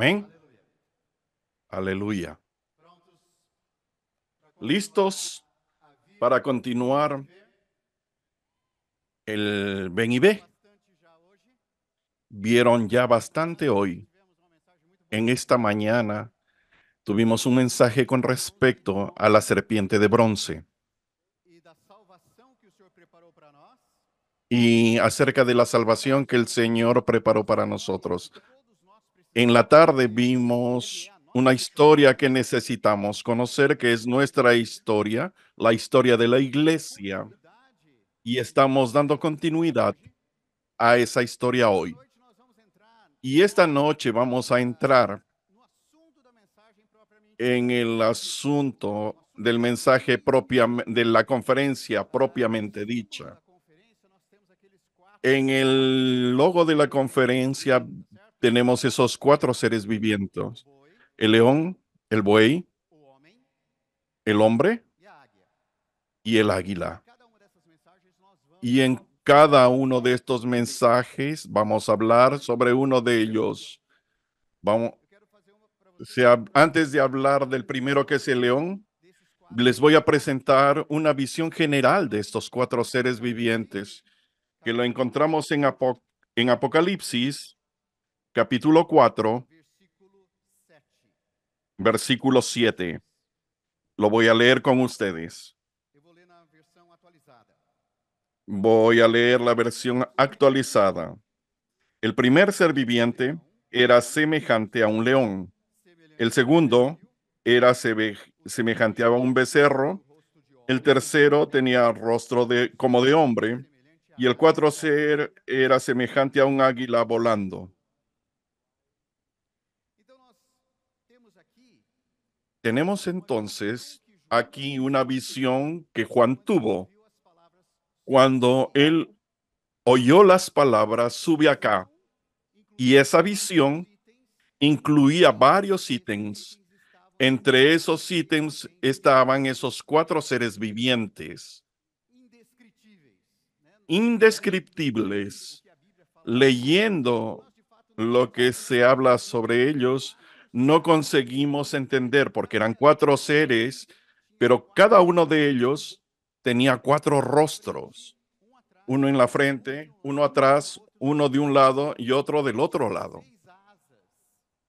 Amén. Aleluya. ¿Listos para continuar el ven y ve? Vieron ya bastante hoy. En esta mañana tuvimos un mensaje con respecto a la serpiente de bronce y acerca de la salvación que el Señor preparó para nosotros. En la tarde vimos una historia que necesitamos conocer, que es nuestra historia, la historia de la iglesia. Y estamos dando continuidad a esa historia hoy. Y esta noche vamos a entrar en el asunto del mensaje propia, de la conferencia propiamente dicha. En el logo de la conferencia tenemos esos cuatro seres vivientes. El león, el buey, el hombre y el águila. Y en cada uno de estos mensajes vamos a hablar sobre uno de ellos. Vamos, antes de hablar del primero que es el león, les voy a presentar una visión general de estos cuatro seres vivientes que lo encontramos en, en Apocalipsis capítulo 4, versículo 7. Lo voy a leer con ustedes. Voy a leer la versión actualizada. El primer ser viviente era semejante a un león. El segundo era semejante a un becerro. El tercero tenía rostro de, como de hombre. Y el cuarto ser era semejante a un águila volando. Tenemos entonces aquí una visión que Juan tuvo cuando él oyó las palabras, sube acá. Y esa visión incluía varios ítems. Entre esos ítems estaban esos cuatro seres vivientes, indescriptibles, leyendo lo que se habla sobre ellos, no conseguimos entender porque eran cuatro seres, pero cada uno de ellos tenía cuatro rostros, uno en la frente, uno atrás, uno de un lado y otro del otro lado.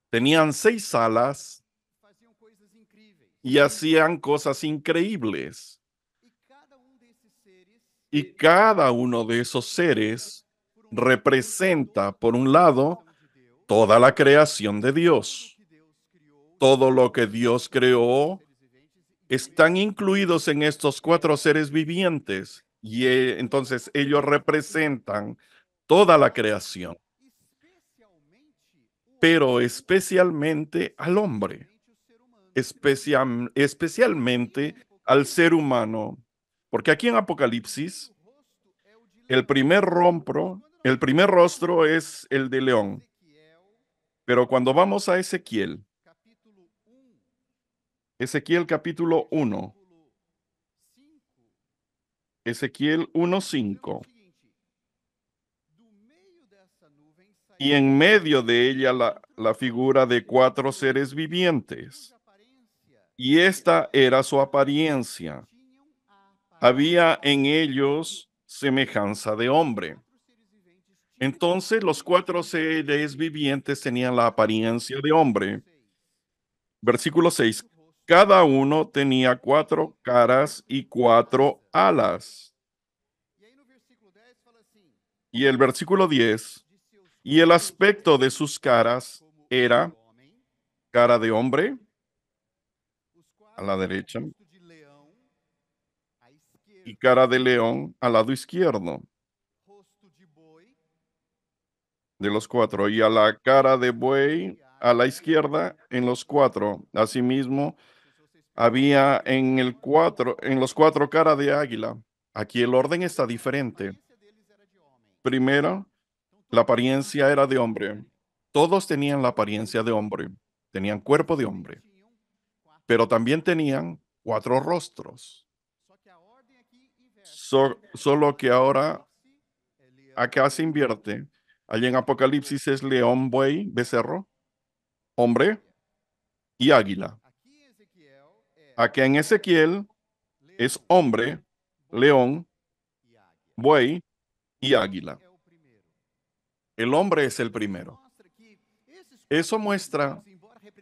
Tenían seis alas y hacían cosas increíbles. Y cada uno de esos seres representa, por un lado, toda la creación de Dios todo lo que Dios creó, están incluidos en estos cuatro seres vivientes y eh, entonces ellos representan toda la creación, pero especialmente al hombre, especialmente al ser humano, porque aquí en Apocalipsis, el primer rompro, el primer rostro es el de león, pero cuando vamos a Ezequiel, Ezequiel capítulo 1. Ezequiel 1.5. Y en medio de ella la, la figura de cuatro seres vivientes. Y esta era su apariencia. Había en ellos semejanza de hombre. Entonces los cuatro seres vivientes tenían la apariencia de hombre. Versículo 6. Cada uno tenía cuatro caras y cuatro alas. Y el versículo 10, y el aspecto de sus caras era cara de hombre a la derecha y cara de león al lado izquierdo de los cuatro, y a la cara de buey a la izquierda en los cuatro. Asimismo, había en, el cuatro, en los cuatro caras de águila. Aquí el orden está diferente. Primero, la apariencia era de hombre. Todos tenían la apariencia de hombre, tenían cuerpo de hombre, pero también tenían cuatro rostros. solo que ahora acá se invierte. Allí en Apocalipsis es león, buey, becerro, hombre y águila. Aquí en Ezequiel es hombre, león, buey y águila. El hombre es el primero. Eso muestra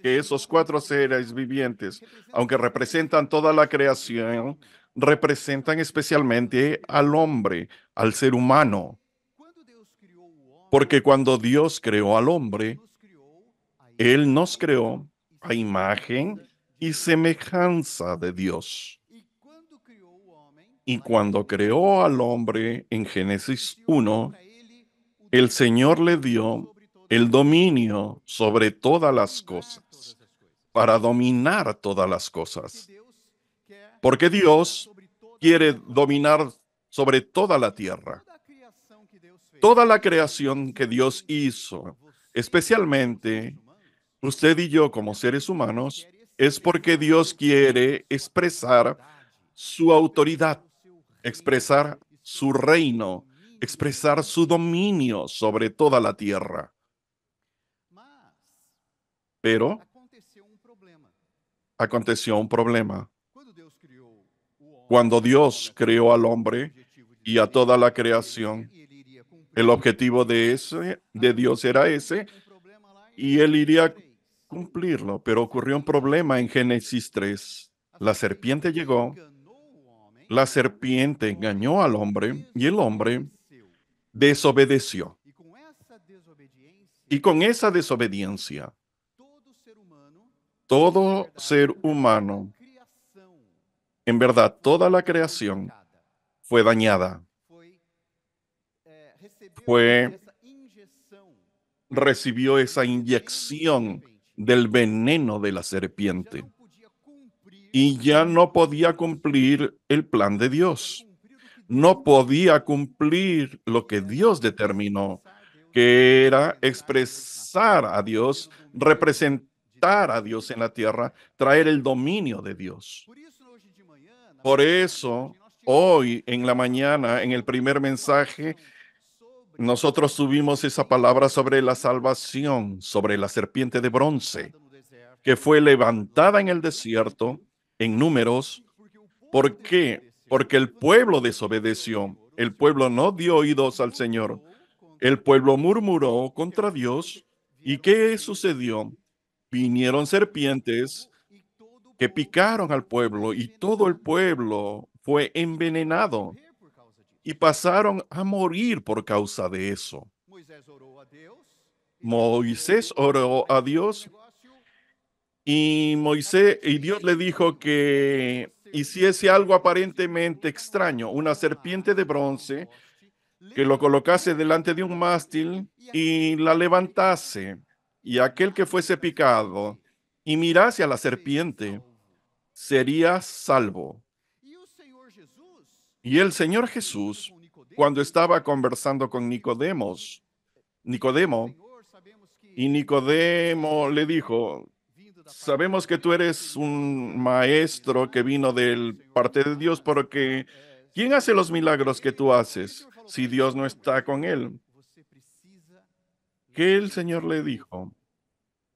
que esos cuatro seres vivientes, aunque representan toda la creación, representan especialmente al hombre, al ser humano. Porque cuando Dios creó al hombre, Él nos creó a imagen y semejanza de Dios. Y cuando creó al hombre en Génesis 1, el Señor le dio el dominio sobre todas las cosas, para dominar todas las cosas. Porque Dios quiere dominar sobre toda la tierra. Toda la creación que Dios hizo, especialmente usted y yo como seres humanos, es porque Dios quiere expresar su autoridad, expresar su reino, expresar su dominio sobre toda la tierra. Pero aconteció un problema. Cuando Dios creó al hombre y a toda la creación, el objetivo de, de Dios era ese, y él iría cumplirlo, pero ocurrió un problema en Génesis 3. La serpiente llegó, la serpiente engañó al hombre y el hombre desobedeció. Y con esa desobediencia, todo ser humano, en verdad, toda la creación fue dañada. Fue, recibió esa inyección del veneno de la serpiente y ya no podía cumplir el plan de Dios. No podía cumplir lo que Dios determinó, que era expresar a Dios, representar a Dios en la tierra, traer el dominio de Dios. Por eso, hoy en la mañana, en el primer mensaje, nosotros tuvimos esa palabra sobre la salvación, sobre la serpiente de bronce, que fue levantada en el desierto, en números. ¿Por qué? Porque el pueblo desobedeció. El pueblo no dio oídos al Señor. El pueblo murmuró contra Dios. ¿Y qué sucedió? Vinieron serpientes que picaron al pueblo y todo el pueblo fue envenenado y pasaron a morir por causa de eso. Moisés oró a Dios y Moisés y Dios le dijo que hiciese algo aparentemente extraño, una serpiente de bronce que lo colocase delante de un mástil y la levantase y aquel que fuese picado y mirase a la serpiente sería salvo. Y el Señor Jesús, cuando estaba conversando con Nicodemos, Nicodemo, y Nicodemo le dijo, sabemos que tú eres un maestro que vino del parte de Dios, porque ¿quién hace los milagros que tú haces si Dios no está con él? Que el Señor le dijo,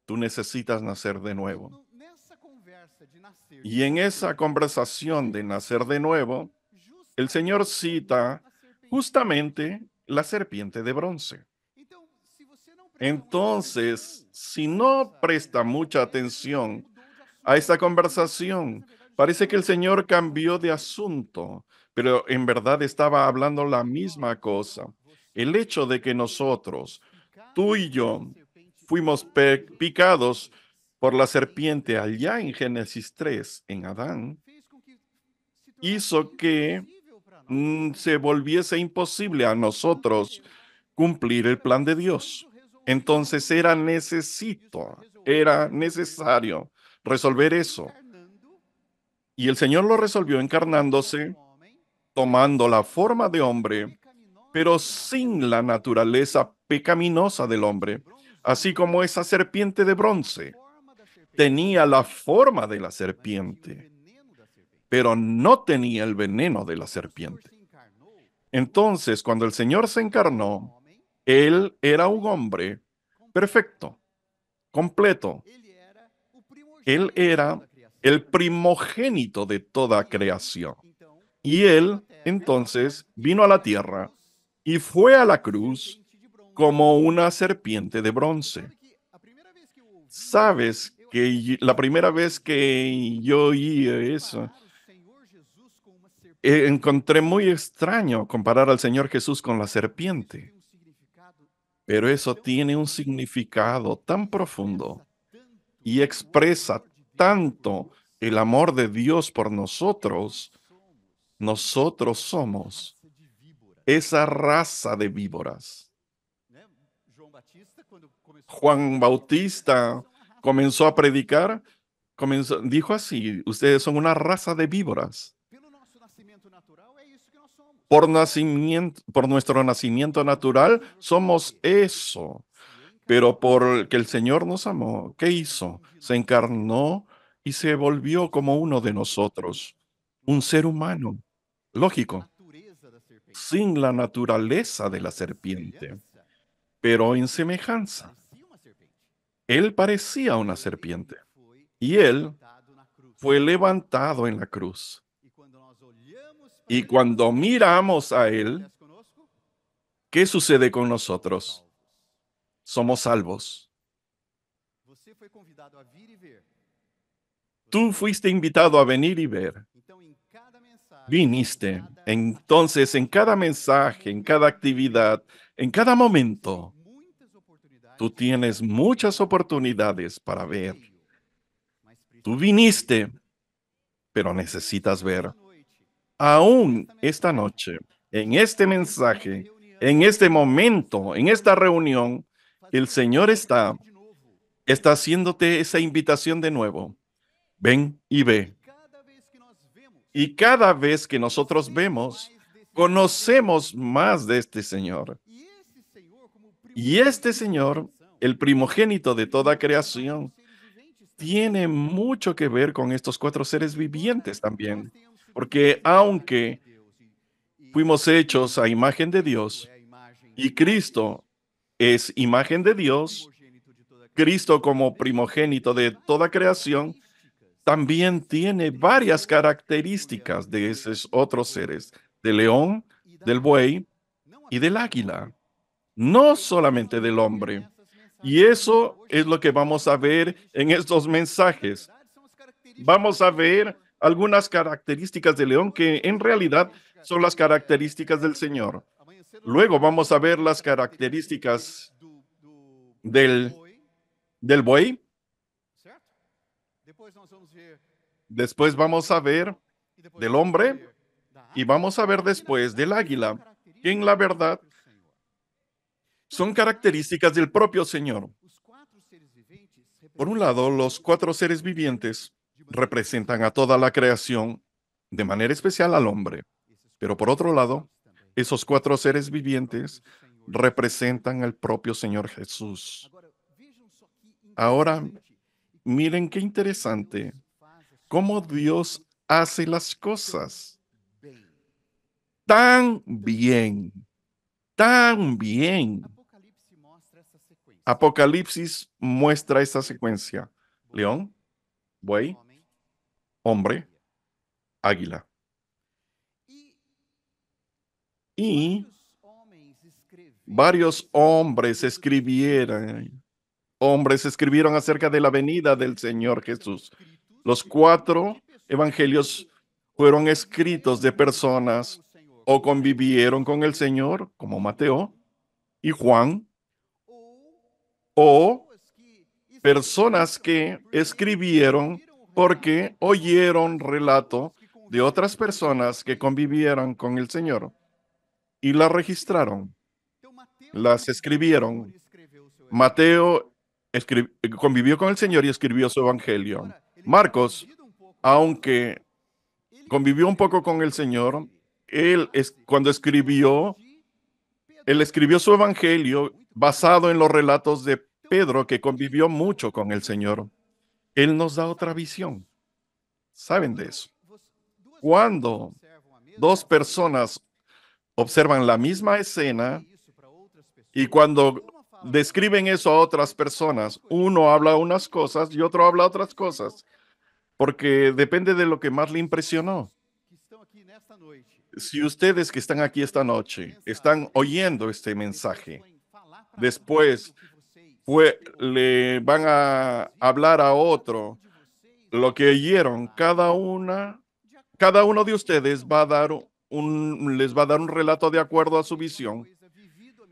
tú necesitas nacer de nuevo. Y en esa conversación de nacer de nuevo, el Señor cita justamente la serpiente de bronce. Entonces, si no presta mucha atención a esta conversación, parece que el Señor cambió de asunto, pero en verdad estaba hablando la misma cosa. El hecho de que nosotros, tú y yo, fuimos picados por la serpiente allá en Génesis 3, en Adán, hizo que Mm, se volviese imposible a nosotros cumplir el plan de Dios. Entonces era necesito, era necesario resolver eso. Y el Señor lo resolvió encarnándose, tomando la forma de hombre, pero sin la naturaleza pecaminosa del hombre, así como esa serpiente de bronce tenía la forma de la serpiente pero no tenía el veneno de la serpiente. Entonces, cuando el Señor se encarnó, Él era un hombre perfecto, completo. Él era el primogénito de toda creación. Y Él entonces vino a la tierra y fue a la cruz como una serpiente de bronce. Sabes que la primera vez que yo oí eso, eh, encontré muy extraño comparar al Señor Jesús con la serpiente, pero eso tiene un significado tan profundo y expresa tanto el amor de Dios por nosotros, nosotros somos esa raza de víboras. Juan Bautista comenzó a predicar, dijo así, ustedes son una raza de víboras. Por, nacimiento, por nuestro nacimiento natural somos eso. Pero por el Señor nos amó, ¿qué hizo? Se encarnó y se volvió como uno de nosotros, un ser humano. Lógico, sin la naturaleza de la serpiente, pero en semejanza. Él parecía una serpiente y él fue levantado en la cruz. Y cuando miramos a Él, ¿qué sucede con nosotros? Somos salvos. E tú fuiste invitado a venir y ver. Em viniste. Em Entonces, en cada mensaje, en cada actividad, en cada momento, tú tienes muchas oportunidades para ver. Tú viniste, pero necesitas ver aún esta noche, en este mensaje, en este momento, en esta reunión, el Señor está, está haciéndote esa invitación de nuevo. Ven y ve. Y cada vez que nosotros vemos, conocemos más de este Señor. Y este Señor, el primogénito de toda creación, tiene mucho que ver con estos cuatro seres vivientes también. Porque aunque fuimos hechos a imagen de Dios y Cristo es imagen de Dios, Cristo como primogénito de toda creación, también tiene varias características de esos otros seres, del león, del buey y del águila, no solamente del hombre. Y eso es lo que vamos a ver en estos mensajes. Vamos a ver algunas características del león que en realidad son las características del Señor. Luego vamos a ver las características del, del buey. Después vamos a ver del hombre y vamos a ver después del águila, que en la verdad son características del propio Señor. Por un lado, los cuatro seres vivientes representan a toda la creación, de manera especial al hombre. Pero por otro lado, esos cuatro seres vivientes representan al propio Señor Jesús. Ahora, miren qué interesante cómo Dios hace las cosas. Tan bien, tan bien. Apocalipsis muestra esta secuencia. León, buey, hombre, águila. Y varios hombres escribieron, hombres escribieron acerca de la venida del Señor Jesús. Los cuatro evangelios fueron escritos de personas o convivieron con el Señor, como Mateo y Juan, o personas que escribieron porque oyeron relato de otras personas que convivieron con el Señor y la registraron, las escribieron. Mateo convivió con el Señor y escribió su evangelio. Marcos, aunque convivió un poco con el Señor, él es, cuando escribió, él escribió su evangelio basado en los relatos de Pedro, que convivió mucho con el Señor. Él nos da otra visión. ¿Saben de eso? Cuando dos personas observan la misma escena y cuando describen eso a otras personas, uno habla unas cosas y otro habla otras cosas, porque depende de lo que más le impresionó. Si ustedes que están aquí esta noche están oyendo este mensaje, después le van a hablar a otro lo que oyeron. Cada una, cada uno de ustedes va a dar un, les va a dar un relato de acuerdo a su visión.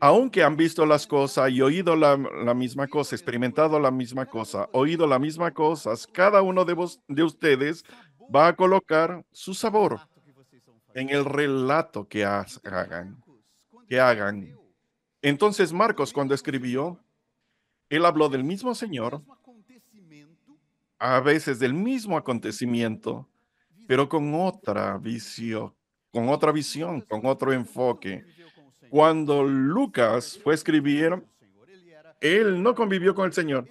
Aunque han visto las cosas y oído la, misma cosa, experimentado la misma cosa, oído la misma cosas, cada uno de, de ustedes va a colocar su sabor en el relato que hagan, que hagan. Entonces Marcos cuando escribió él habló del mismo Señor, a veces del mismo acontecimiento, pero con otra visión, con otra visión, con otro enfoque. Cuando Lucas fue a escribir, él no convivió con el Señor.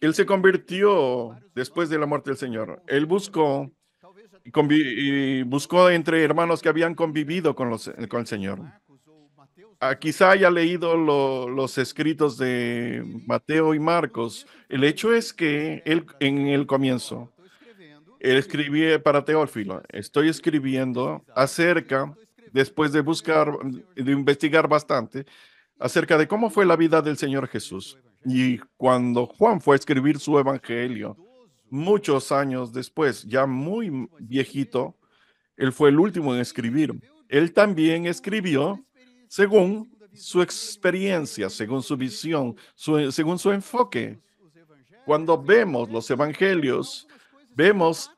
Él se convirtió después de la muerte del Señor. Él buscó y buscó entre hermanos que habían convivido con, con el Señor. Ah, quizá haya leído los escritos de Mateo y Marcos. El hecho es que él, en el comienzo, él escribía para Teófilo, estoy escribiendo acerca, después de buscar, de investigar bastante, acerca de cómo fue la vida del Señor Jesús. Y cuando Juan fue a escribir su evangelio, muchos años después, ya muy viejito, él fue el último en escribir. Él también escribió según su experiencia, según su visión, según su enfoque. Cuando vemos los evangelios, vemos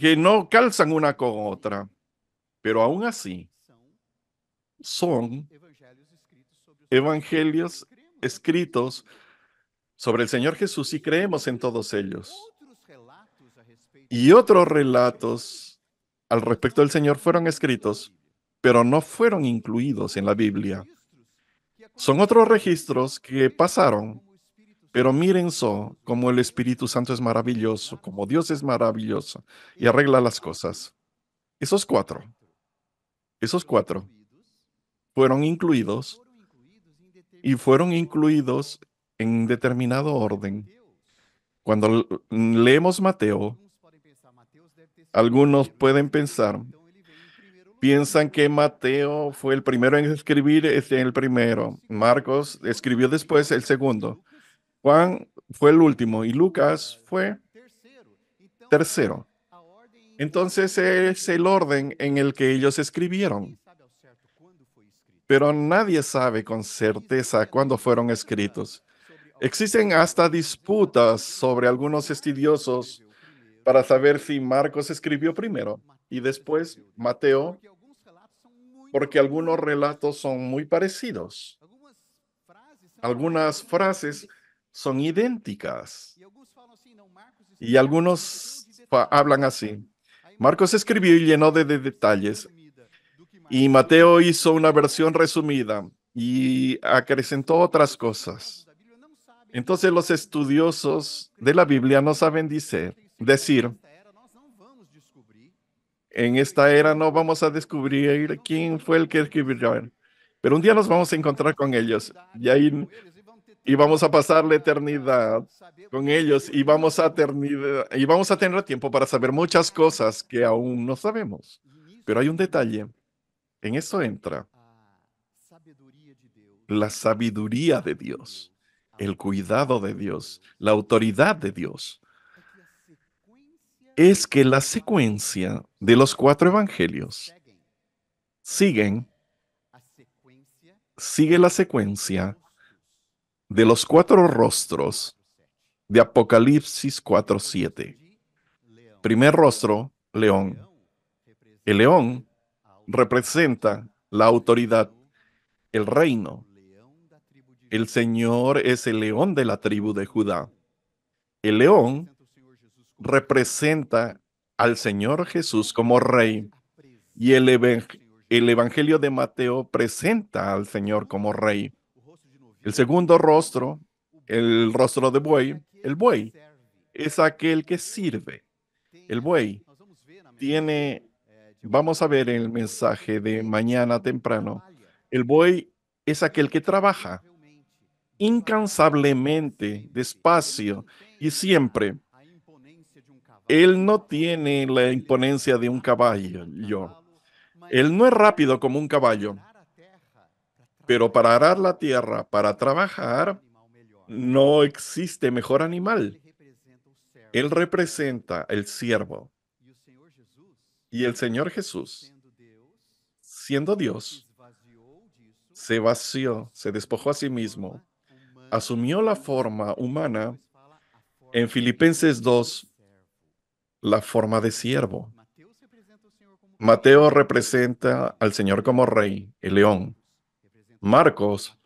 que no calzan una con otra, pero aún así son evangelios escritos sobre el Señor Jesús y creemos en todos ellos. Y otros relatos al respecto del Señor fueron escritos pero no fueron incluidos en la Biblia. Son otros registros que pasaron, pero miren so, como el Espíritu Santo es maravilloso, como Dios es maravilloso y arregla las cosas. Esos cuatro, esos cuatro fueron incluidos y fueron incluidos en determinado orden. Cuando leemos Mateo, algunos pueden pensar, piensan que Mateo fue el primero en escribir este, el primero, Marcos escribió después el segundo, Juan fue el último y Lucas fue tercero. Entonces es el orden en el que ellos escribieron. Pero nadie sabe con certeza cuándo fueron escritos. Existen hasta disputas sobre algunos estudiosos para saber si Marcos escribió primero y después Mateo, porque algunos relatos son muy parecidos. Algunas frases son idénticas. Y algunos hablan así. Marcos escribió y llenó de, detalles. Y Mateo hizo una versión resumida y acrecentó otras cosas. Entonces los estudiosos de la Biblia no saben decir en esta era no vamos a descubrir quién fue el que escribió, pero un día nos vamos a encontrar con ellos y ahí y vamos a pasar la eternidad con ellos y vamos a y vamos a tener tiempo para saber muchas cosas que aún no sabemos. Pero hay un detalle, en eso entra la sabiduría de Dios, el cuidado de Dios, la autoridad de Dios. Es que la secuencia de los cuatro evangelios siguen, sigue la secuencia de los cuatro rostros de Apocalipsis 4.7. Primer rostro, león. El león representa la autoridad, el reino. El Señor es el león de la tribu de Judá. El león representa al Señor Jesús como Rey y el, el Evangelio de Mateo presenta al Señor como Rey. El segundo rostro, el rostro de buey, el buey, es aquel que sirve. El buey tiene, vamos a ver el mensaje de mañana temprano, el buey es aquel que trabaja incansablemente, despacio y siempre él no tiene la imponencia de un caballo. Yo. Él no es rápido como un caballo. Pero para arar la tierra, para trabajar, no existe mejor animal. Él representa el siervo. Y el Señor Jesús, siendo Dios, se vació, se despojó a sí mismo, asumió la forma humana. En Filipenses 2, la forma de siervo. Mateo representa al Señor como rey, el león. Marcos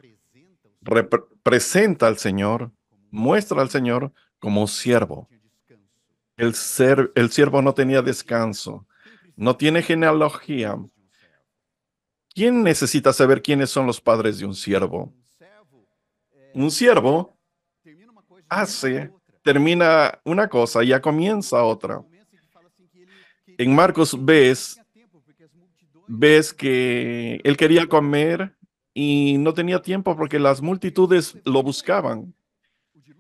representa presenta al Señor, muestra al Señor como siervo. El, ser, el siervo no tenía descanso, no tiene genealogía. ¿Quién necesita saber quiénes son los padres de un siervo? Un siervo eh, hace termina una cosa, ya comienza otra. En Marcos ves, ves que él quería comer y no tenía tiempo porque las multitudes lo buscaban.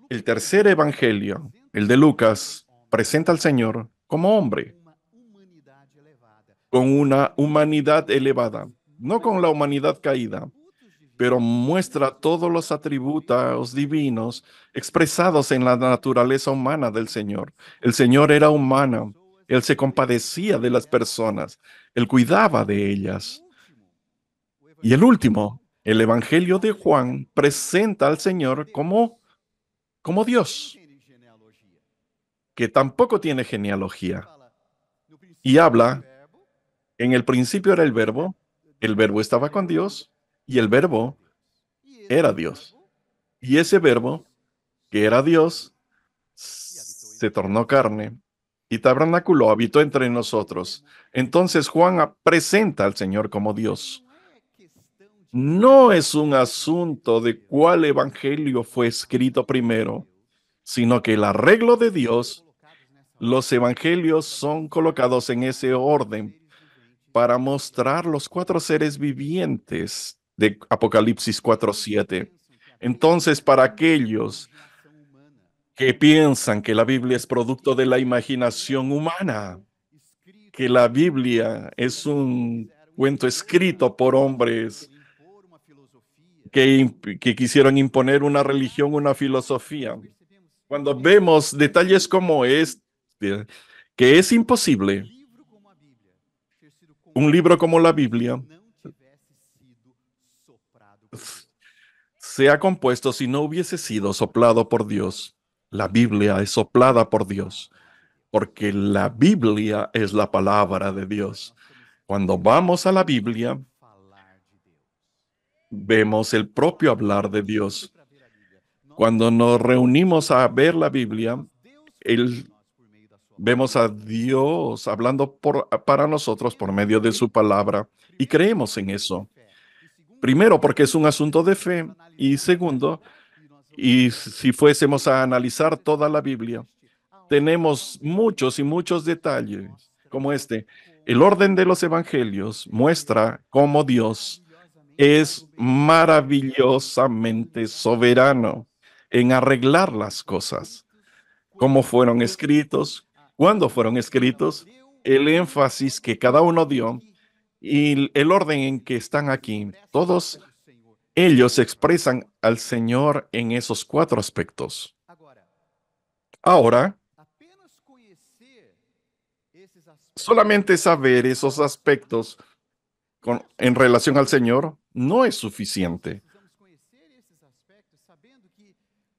El tercer evangelio, el de Lucas, presenta al Señor como hombre, con una humanidad elevada, no con la humanidad caída pero muestra todos los atributos divinos expresados en la naturaleza humana del Señor. El Señor era humano, Él se compadecía de las personas, Él cuidaba de ellas. Y el último, el Evangelio de Juan presenta al Señor como, como Dios, que tampoco tiene genealogía. Y habla, en el principio era el verbo, el verbo estaba con Dios y el verbo era Dios. Y ese verbo, que era Dios, se tornó carne y tabernáculo habitó entre nosotros. Entonces Juan presenta al Señor como Dios. No es un asunto de cuál evangelio fue escrito primero, sino que el arreglo de Dios, los evangelios son colocados en ese orden para mostrar los cuatro seres vivientes de Apocalipsis 4.7. Entonces, para aquellos que piensan que la Biblia es producto de la imaginación humana, que la Biblia es un cuento escrito por hombres que, que, quisieron imponer una religión, una filosofía. Cuando vemos detalles como este, que es imposible, un libro como la Biblia sea compuesto si no hubiese sido soplado por Dios. La Biblia es soplada por Dios, porque la Biblia es la palabra de Dios. Cuando vamos a la Biblia, vemos el propio hablar de Dios. Cuando nos reunimos a ver la Biblia, vemos a Dios hablando para nosotros por medio de su palabra y creemos en eso. Primero, porque es un asunto de fe. Y segundo, y si fuésemos a analizar toda la Biblia, tenemos muchos y muchos detalles como este. El orden de los evangelios muestra cómo Dios es maravillosamente soberano en arreglar las cosas, cómo fueron escritos, cuándo fueron escritos, el énfasis que cada uno dio y el orden en que están aquí, todos ellos expresan al Señor en esos cuatro aspectos. Ahora, solamente saber esos aspectos en relación al Señor no es suficiente.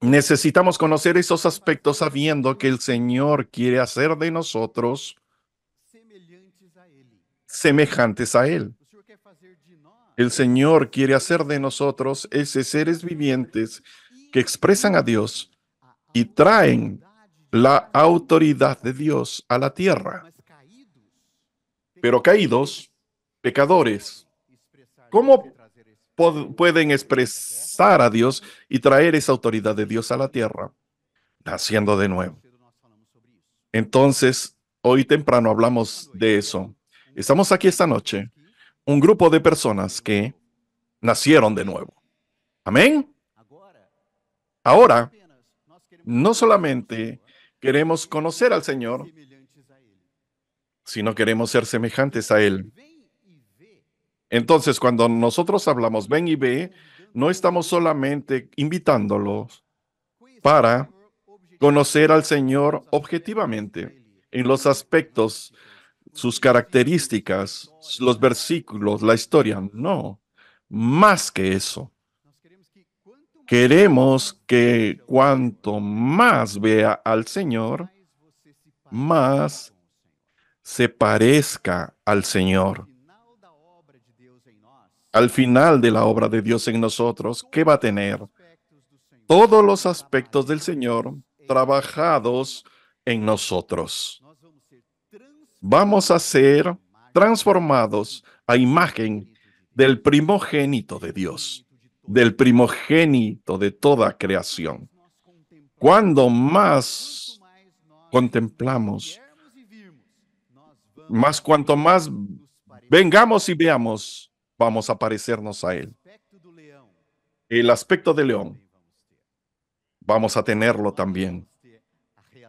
Necesitamos conocer esos aspectos sabiendo que el Señor quiere hacer de nosotros semejantes a Él. El Señor quiere hacer de nosotros ese seres vivientes que expresan a Dios y traen la autoridad de Dios a la tierra. Pero caídos, pecadores, ¿cómo pueden expresar a Dios y traer esa autoridad de Dios a la tierra? Naciendo de nuevo. Entonces, hoy temprano hablamos de eso. Estamos aquí esta noche, un grupo de personas que nacieron de nuevo. Amén. Ahora, no solamente queremos conocer al Señor, sino queremos ser semejantes a Él. Entonces, cuando nosotros hablamos ven y ve, no estamos solamente invitándolos para conocer al Señor objetivamente en los aspectos sus características, los versículos, la historia. No, más que eso. Queremos que cuanto más vea al Señor, más se parezca al Señor. Al final de la obra de Dios en nosotros, ¿qué va a tener? Todos los aspectos del Señor trabajados en nosotros vamos a ser transformados a imagen del primogénito de Dios, del primogénito de toda creación. Cuando más contemplamos, más cuanto más vengamos y veamos, vamos a parecernos a Él. El aspecto de león, vamos a tenerlo también.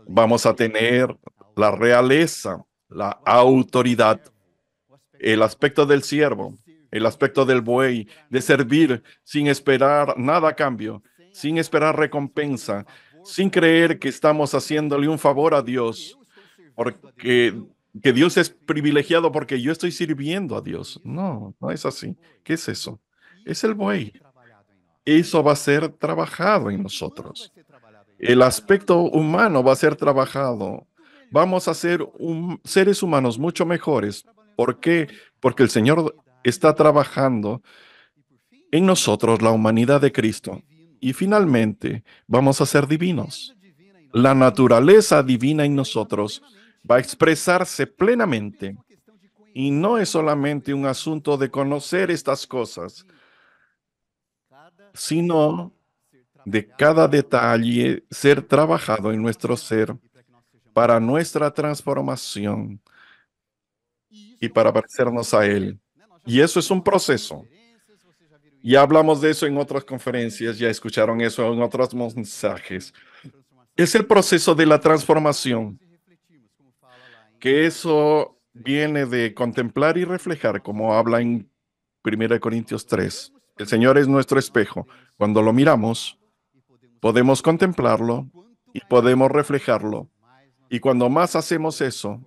Vamos a tener la realeza la autoridad, el aspecto del siervo, el aspecto del buey, de servir sin esperar nada a cambio, sin esperar recompensa, sin creer que estamos haciéndole un favor a Dios, porque que Dios es privilegiado porque yo estoy sirviendo a Dios. No, no es así. ¿Qué es eso? Es el buey. Eso va a ser trabajado en nosotros. El aspecto humano va a ser trabajado vamos a ser seres humanos mucho mejores. ¿Por qué? Porque el Señor está trabajando en nosotros la humanidad de Cristo. Y finalmente vamos a ser divinos. La naturaleza divina en nosotros va a expresarse plenamente. Y no es solamente un asunto de conocer estas cosas, sino de cada detalle ser trabajado en nuestro ser para nuestra transformación y para parecernos a Él. Y eso es un proceso. Ya hablamos de eso en otras conferencias, ya escucharon eso en otros mensajes. Es el proceso de la transformación, que eso viene de contemplar y reflejar, como habla en 1 Corintios 3. El Señor es nuestro espejo. Cuando lo miramos, podemos contemplarlo y podemos reflejarlo. Y cuando más hacemos eso,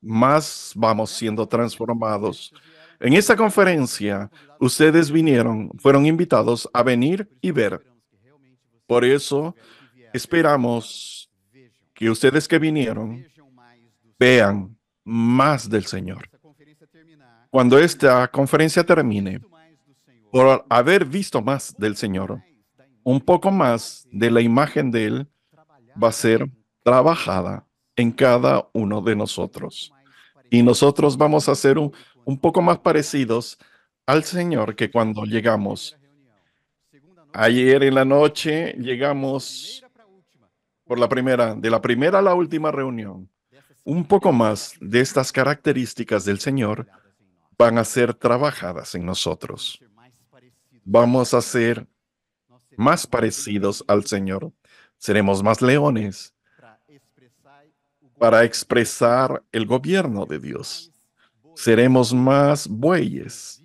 más vamos siendo transformados. En esta conferencia, ustedes vinieron, fueron invitados a venir y ver. Por eso, esperamos que ustedes que vinieron vean más del Señor. Cuando esta conferencia termine, por haber visto más del Señor, un poco más de la imagen de Él va a ser trabajada en cada uno de nosotros. Y nosotros vamos a ser un, poco más parecidos al Señor que cuando llegamos. Ayer en la noche llegamos por la primera, de la primera a la última reunión. Un poco más de estas características del Señor van a ser trabajadas en nosotros. Vamos a ser más parecidos al Señor. Seremos más leones, para expresar el gobierno de Dios. Seremos más bueyes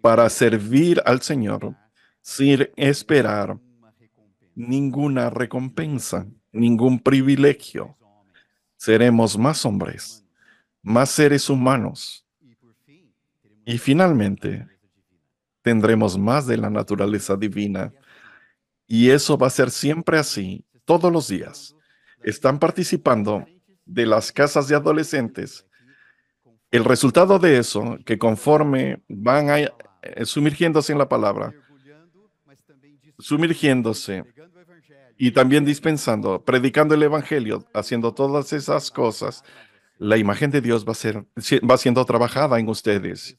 para servir al Señor sin esperar ninguna recompensa, ningún privilegio. Seremos más hombres, más seres humanos. Y finalmente, tendremos más de la naturaleza divina. Y eso va a ser siempre así, todos los días. Están participando de las casas de adolescentes, el resultado de eso, que conforme van a, eh, sumergiéndose en la palabra, sumergiéndose y también dispensando, predicando el Evangelio, haciendo todas esas cosas, la imagen de Dios va, a ser, va siendo trabajada en ustedes.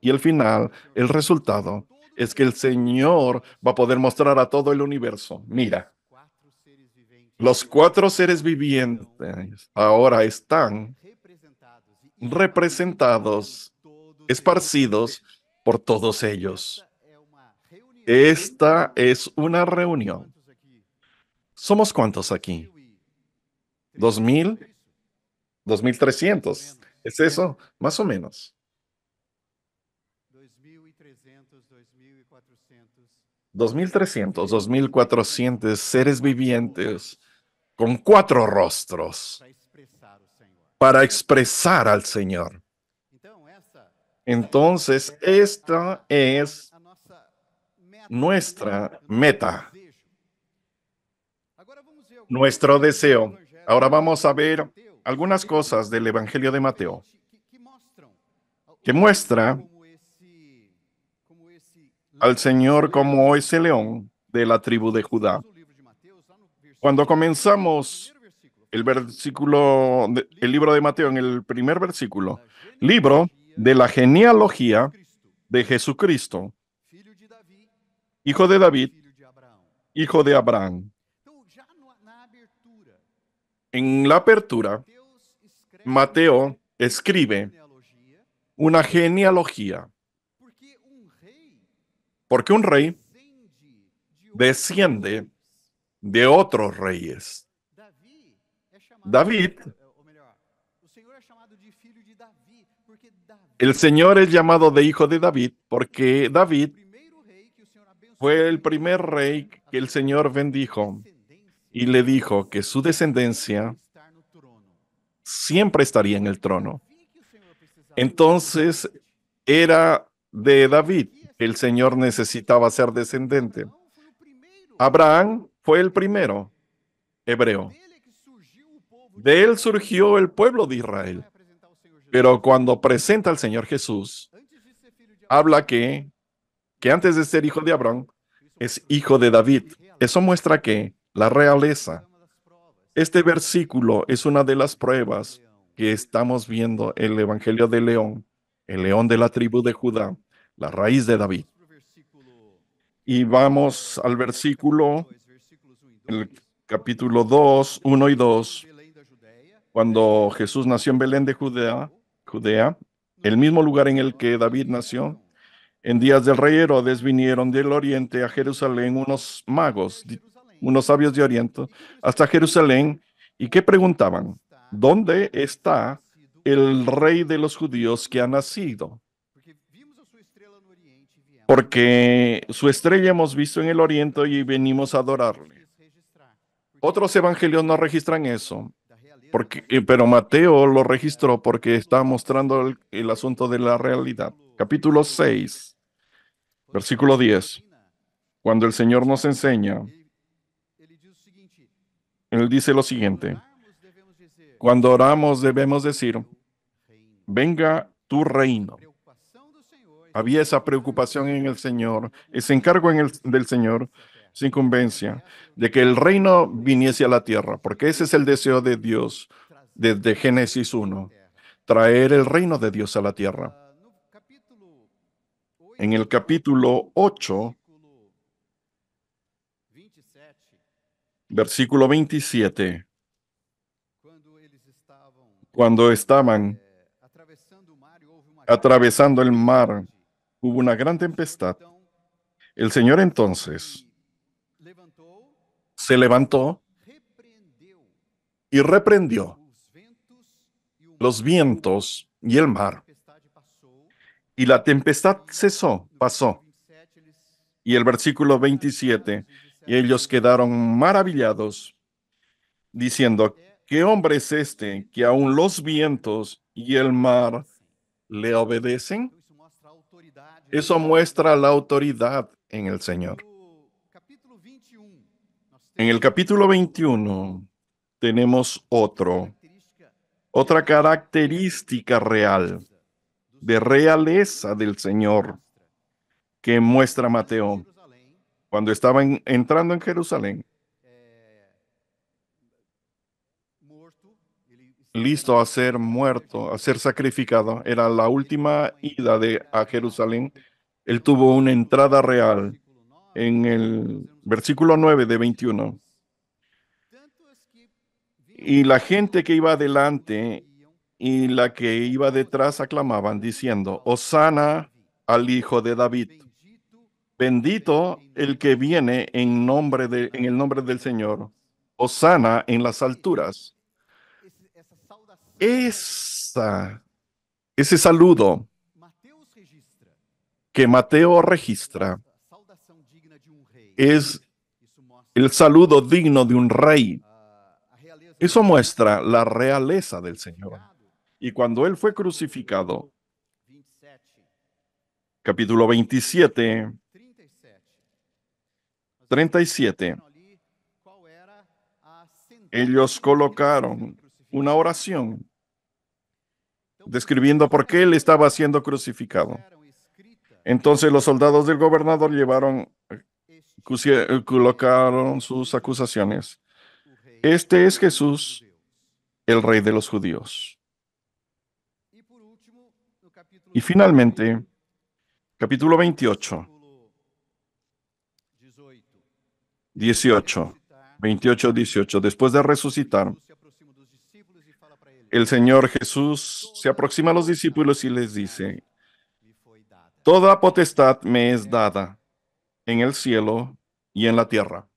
Y al final, el resultado es que el Señor va a poder mostrar a todo el universo, mira, los cuatro seres vivientes ahora están representados, esparcidos por todos ellos. Esta es una reunión. ¿Somos cuántos aquí? ¿Dos mil? ¿Dos mil trescientos? ¿Es eso? Más o menos. Dos mil trescientos, dos mil cuatrocientos seres vivientes con cuatro rostros para expresar al Señor. Entonces, esta es nuestra meta, nuestro deseo. Ahora vamos a ver algunas cosas del Evangelio de Mateo que muestra al Señor como ese león de la tribu de Judá. Cuando comenzamos el versículo, el libro de Mateo, en el primer versículo, libro de la genealogía de Jesucristo, hijo de David, hijo de Abraham. En la apertura, Mateo escribe una genealogía, porque un rey desciende de otros reyes. David, el Señor es llamado de hijo de David porque David fue el primer rey que el Señor bendijo y le dijo que su descendencia siempre estaría en el trono. Entonces era de David que el Señor necesitaba ser descendente. Abraham fue el primero hebreo. De él surgió el pueblo de Israel. Pero cuando presenta al Señor Jesús, habla que, que antes de ser hijo de Abraham, es hijo de David. Eso muestra que la realeza, este versículo es una de las pruebas que estamos viendo el Evangelio de León, el león de la tribu de Judá, la raíz de David. Y vamos al versículo el capítulo 2, 1 y 2, cuando Jesús nació en Belén de Judea, Judea, el mismo lugar en el que David nació, en días del rey Herodes vinieron del oriente a Jerusalén unos magos, unos sabios de oriente, hasta Jerusalén, y que preguntaban, ¿dónde está el rey de los judíos que ha nacido? Porque su estrella hemos visto en el oriente y venimos a adorarle. Otros evangelios no registran eso, porque, pero Mateo lo registró porque está mostrando el, asunto de la realidad. Capítulo 6, versículo 10. Cuando el Señor nos enseña, Él dice lo siguiente. Cuando oramos debemos decir, venga tu reino. Había esa preocupación en el Señor, ese encargo en el, del Señor sin de que el reino viniese a la tierra, porque ese es el deseo de Dios desde Génesis 1, traer el reino de Dios a la tierra. En el capítulo 8, versículo 27, cuando estaban atravesando el mar, hubo una gran tempestad. El Señor entonces se levantó y reprendió los vientos y el mar. Y la tempestad cesó, pasó. Y el versículo 27, y ellos quedaron maravillados, diciendo, ¿qué hombre es este que aún los vientos y el mar le obedecen? Eso muestra la autoridad en el Señor. En el capítulo 21 tenemos otro, otra característica real de realeza del Señor que muestra Mateo cuando estaba entrando en Jerusalén. Listo a ser muerto, a ser sacrificado. Era la última ida de, a Jerusalén. Él tuvo una entrada real en el versículo 9 de 21. Y la gente que iba adelante y la que iba detrás aclamaban diciendo, Osana al hijo de David. Bendito el que viene en, nombre de, en el nombre del Señor. Osana en las alturas. Esa, ese saludo que Mateo registra es el saludo digno de un rey. Eso muestra la realeza del Señor. Y cuando Él fue crucificado, capítulo 27, 37, ellos colocaron una oración describiendo por qué Él estaba siendo crucificado. Entonces los soldados del gobernador llevaron eh, colocaron sus acusaciones. Este es Jesús, el rey de los judíos. Y finalmente, capítulo 28, 18, 28, 18, después de resucitar, el Señor Jesús se aproxima a los discípulos y les dice, Toda potestad me es dada en el cielo y en la tierra.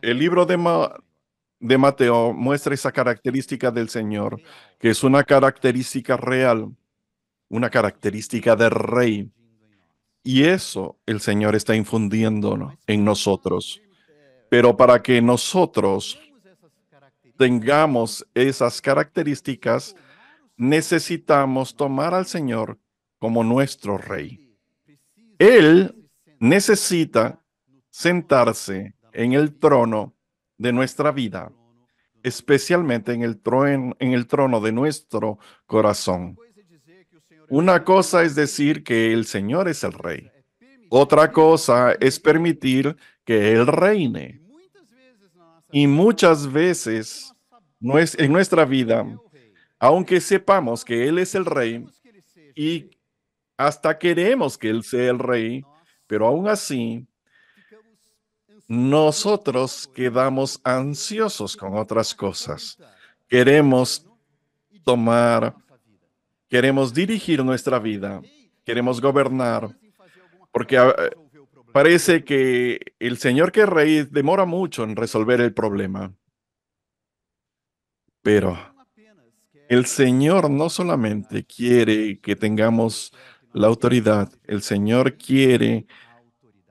El libro de, Mateo muestra esa característica del Señor, que es una característica real, una característica de rey. Y eso el Señor está infundiendo en nosotros. Pero para que nosotros tengamos esas características, necesitamos tomar al Señor como nuestro rey. Él necesita sentarse en el trono de nuestra vida, especialmente en el, trono, en el trono de nuestro corazón. Una cosa es decir que el Señor es el rey. Otra cosa es permitir que Él reine. Y muchas veces en nuestra vida, aunque sepamos que Él es el rey y hasta queremos que Él sea el rey, pero aún así nosotros quedamos ansiosos con otras cosas. Queremos tomar, queremos dirigir nuestra vida, queremos gobernar, porque ah, parece que el Señor que rey demora mucho en resolver el problema. Pero el Señor no solamente quiere que tengamos la autoridad. El Señor quiere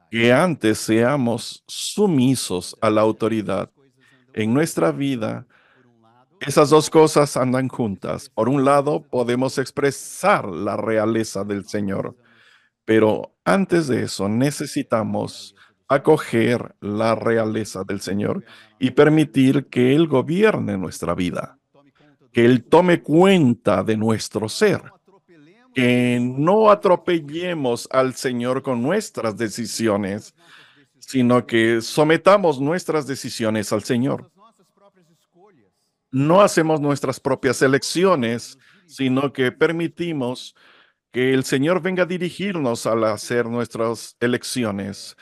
que antes seamos sumisos a la autoridad. En nuestra vida, esas dos cosas andan juntas. Por un lado, podemos expresar la realeza del Señor, pero antes de eso necesitamos acoger la realeza del Señor y permitir que Él gobierne nuestra vida, que Él tome cuenta de nuestro ser que no atropellemos al Señor con nuestras decisiones, sino que sometamos nuestras decisiones al Señor. No hacemos nuestras propias elecciones, sino que permitimos que el Señor venga a dirigirnos al hacer nuestras elecciones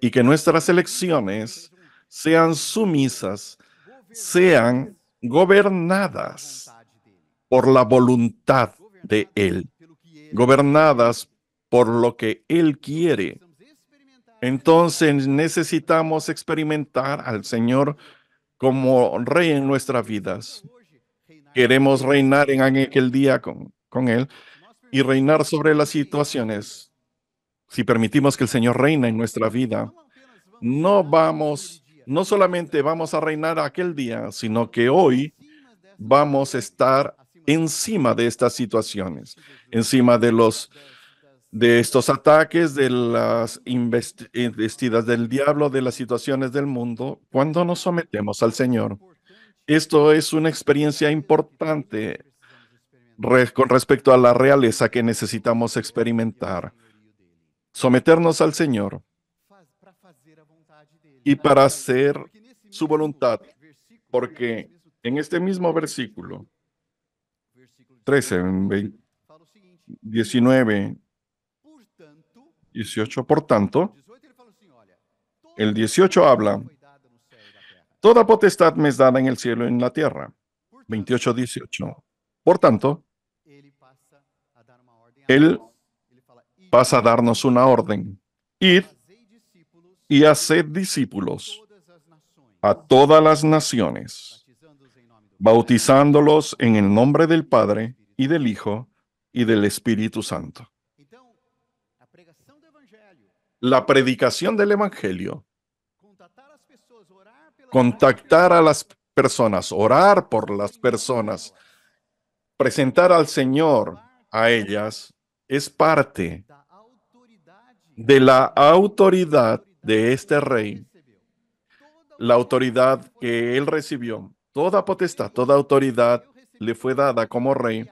y que nuestras elecciones sean sumisas, sean gobernadas por la voluntad de Él gobernadas por lo que Él quiere. Entonces necesitamos experimentar al Señor como Rey en nuestras vidas. Queremos reinar en aquel día con, con Él y reinar sobre las situaciones. Si permitimos que el Señor reina en nuestra vida, no vamos, no solamente vamos a reinar aquel día, sino que hoy vamos a estar encima de estas situaciones, encima de los de estos ataques, de las investidas del diablo, de las situaciones del mundo, cuando nos sometemos al Señor. Esto es una experiencia importante con respecto a la realeza que necesitamos experimentar. Someternos al Señor y para hacer su voluntad, porque en este mismo versículo, 13, 19, 18. Por tanto, el 18 habla, toda potestad me es dada en el cielo y en la tierra. 28, 18. Por tanto, Él pasa a darnos una orden. Id y haced discípulos a todas las naciones bautizándolos en el nombre del Padre y del Hijo y del Espíritu Santo. La predicación del Evangelio, contactar a las personas, orar por las personas, presentar al Señor a ellas, es parte de la autoridad de este rey, la autoridad que él recibió Toda potestad, toda autoridad le fue dada como rey.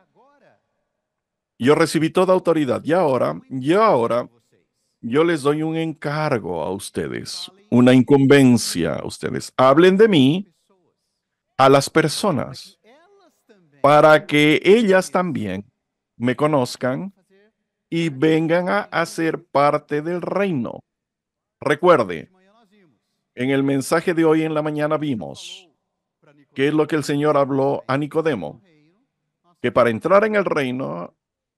Yo recibí toda autoridad y ahora, y ahora, yo les doy un encargo a ustedes, una incumbencia a ustedes. Hablen de mí a las personas para que ellas también me conozcan y vengan a hacer parte del reino. Recuerde, en el mensaje de hoy en la mañana vimos que es lo que el Señor habló a Nicodemo, que para entrar en el reino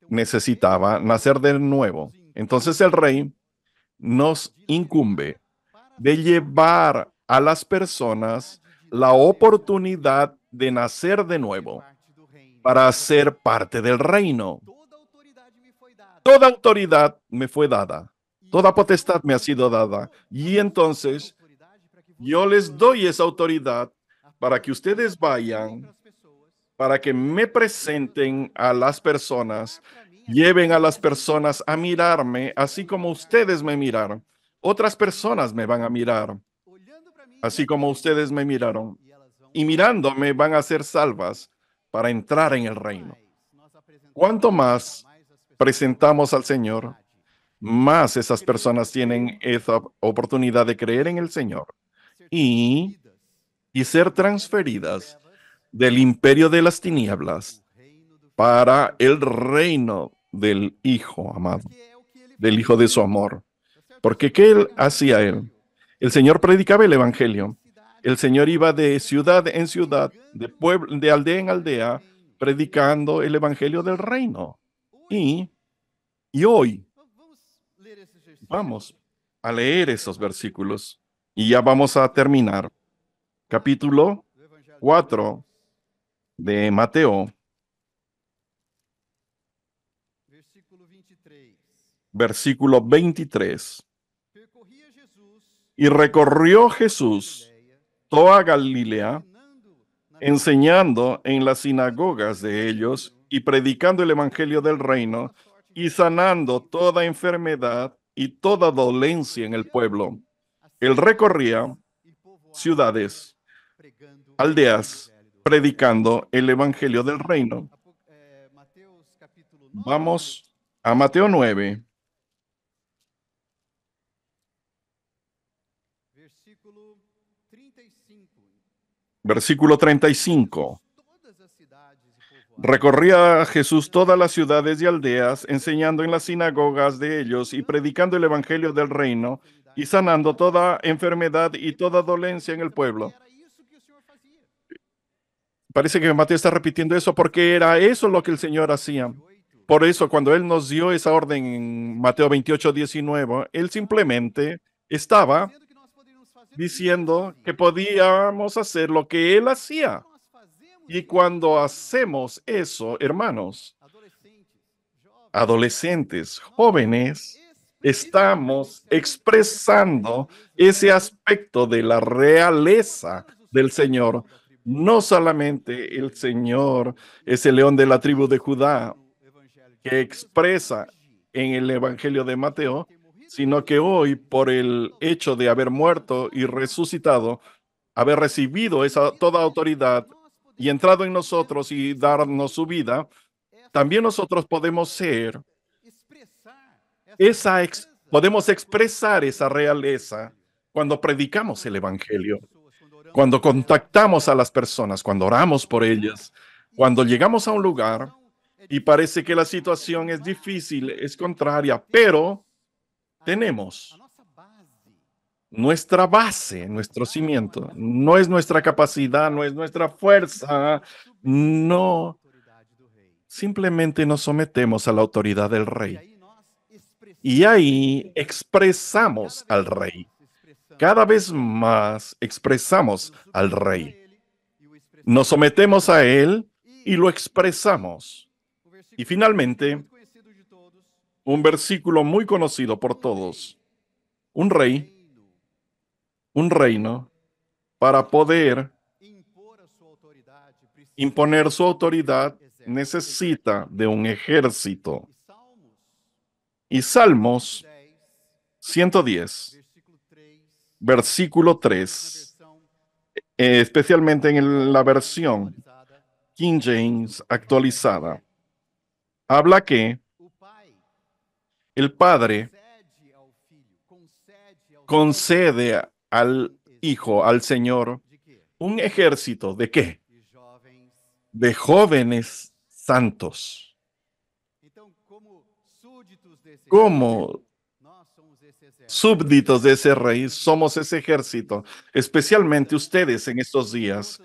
necesitaba nacer de nuevo. Entonces el rey nos incumbe de llevar a las personas la oportunidad de nacer de nuevo para ser parte del reino. Toda autoridad me fue dada, toda potestad me ha sido dada. Y entonces yo les doy esa autoridad para que ustedes vayan, para que me presenten a las personas, lleven a las personas a mirarme, así como ustedes me miraron. Otras personas me van a mirar, así como ustedes me miraron. Y mirándome van a ser salvas para entrar en el reino. Cuanto más presentamos al Señor, más esas personas tienen esa oportunidad de creer en el Señor y y ser transferidas del imperio de las tinieblas para el reino del Hijo amado, del Hijo de su amor. Porque ¿qué él hacía él? El Señor predicaba el Evangelio. El Señor iba de ciudad en ciudad, de, pueblo, de aldea en aldea, predicando el Evangelio del reino. y hoy vamos a leer esos versículos y ya vamos a terminar capítulo 4 de Mateo, versículo 23. Y recorrió Jesús toda Galilea, enseñando en las sinagogas de ellos y predicando el Evangelio del reino y sanando toda enfermedad y toda dolencia en el pueblo. Él recorría ciudades aldeas predicando el Evangelio del Reino. Eh, Vamos a Mateo 9. Versículo 35. Recorría Jesús todas las ciudades y aldeas, enseñando en las sinagogas de ellos y predicando el Evangelio del reino y sanando toda enfermedad y toda dolencia en el pueblo. Parece que Mateo está repitiendo eso porque era eso lo que el Señor hacía. Por eso, cuando Él nos dio esa orden en Mateo 28, 19, Él simplemente estaba diciendo que podíamos hacer lo que Él hacía. Y cuando hacemos eso, hermanos, adolescentes, jóvenes, estamos expresando ese aspecto de la realeza del Señor no solamente el Señor es el león de la tribu de Judá que expresa en el Evangelio de Mateo, sino que hoy por el hecho de haber muerto y resucitado, haber recibido esa toda autoridad y entrado en nosotros y darnos su vida, también nosotros podemos ser esa podemos expresar esa realeza cuando predicamos el evangelio cuando contactamos a las personas, cuando oramos por ellas, cuando llegamos a un lugar y parece que la situación es difícil, es contraria, pero tenemos nuestra base, nuestro cimiento. No es nuestra capacidad, no es nuestra fuerza, no. Simplemente nos sometemos a la autoridad del rey. Y ahí expresamos al rey cada vez más expresamos al Rey. Nos sometemos a Él y lo expresamos. Y finalmente, un versículo muy conocido por todos. Un rey, un reino, para poder imponer su autoridad necesita de un ejército. Y Salmos 110 versículo 3, eh, especialmente en la versión King James actualizada, habla que el Padre concede al Hijo, al Señor, un ejército de qué? De jóvenes santos. Como súbditos de ese rey, somos ese ejército, especialmente ustedes en estos días.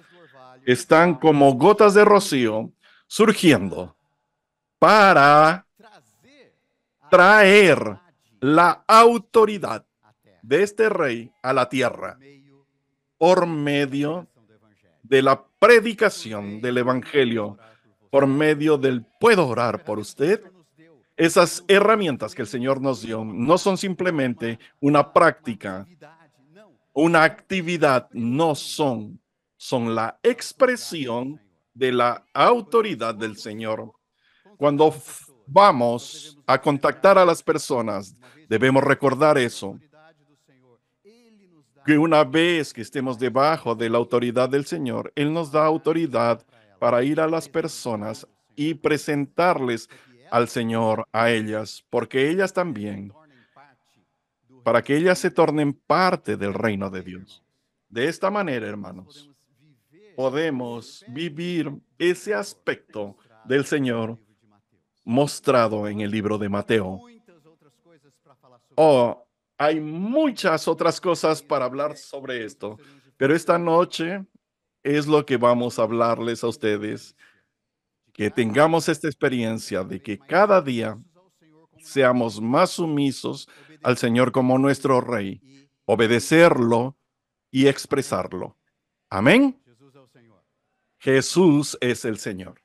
Están como gotas de rocío surgiendo para traer la autoridad de este rey a la tierra por medio de la predicación del Evangelio, por medio del puedo orar por usted esas herramientas que el Señor nos dio no son simplemente una práctica, una actividad, no son, son la expresión de la autoridad del Señor. Cuando vamos a contactar a las personas, debemos recordar eso, que una vez que estemos debajo de la autoridad del Señor, Él nos da autoridad para ir a las personas y presentarles al Señor a ellas, porque ellas también, para que ellas se tornen parte del reino de Dios. De esta manera, hermanos, podemos vivir ese aspecto del Señor mostrado en el libro de Mateo. Oh, hay muchas otras cosas para hablar sobre esto, pero esta noche es lo que vamos a hablarles a ustedes que tengamos esta experiencia de que cada día seamos más sumisos al Señor como nuestro Rey, obedecerlo y expresarlo. Amén. Jesús es el Señor.